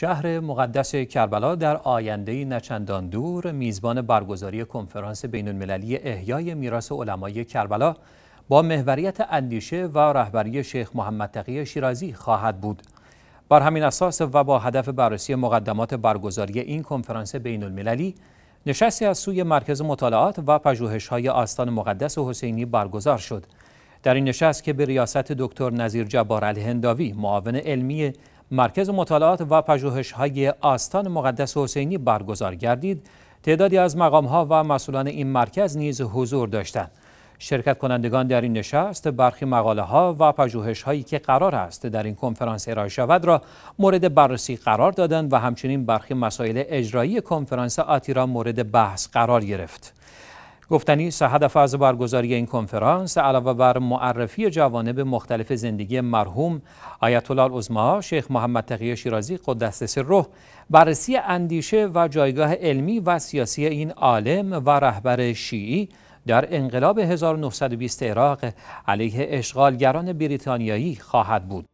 شهر مقدس کربلا در آینده نچندان دور میزبان برگزاری کنفرانس بین المللی احیای میراث علمای کربلا با محوریت اندیشه و رهبری شیخ محمد تقی شیرازی خواهد بود. بر همین اساس و با هدف بررسی مقدمات برگزاری این کنفرانس بین المللی نشستی از سوی مرکز مطالعات و های آستان مقدس حسینی برگزار شد. در این نشست که به ریاست دکتر نظیر جبار الهنداوی معاون علمی مرکز مطالعات و پژوهش های آستان مقدس حسینی برگزار گردید تعدادی از مقام ها و مسئولان این مرکز نیز حضور داشتند شرکت کنندگان در این نشست برخی مقاله ها و پژوهش هایی که قرار است در این کنفرانس ارائه شود را مورد بررسی قرار دادند و همچنین برخی مسائل اجرایی کنفرانس آتی را مورد بحث قرار گرفت گفتنی است هدف از برگزاری این کنفرانس علاوه بر معرفی جوانب مختلف زندگی مرحوم آیت الله العظما شیخ محمد تقی شیرازی قدس سره بررسی اندیشه و جایگاه علمی و سیاسی این عالم و رهبر شیعی در انقلاب 1920 عراق علیه اشغالگران بریتانیایی خواهد بود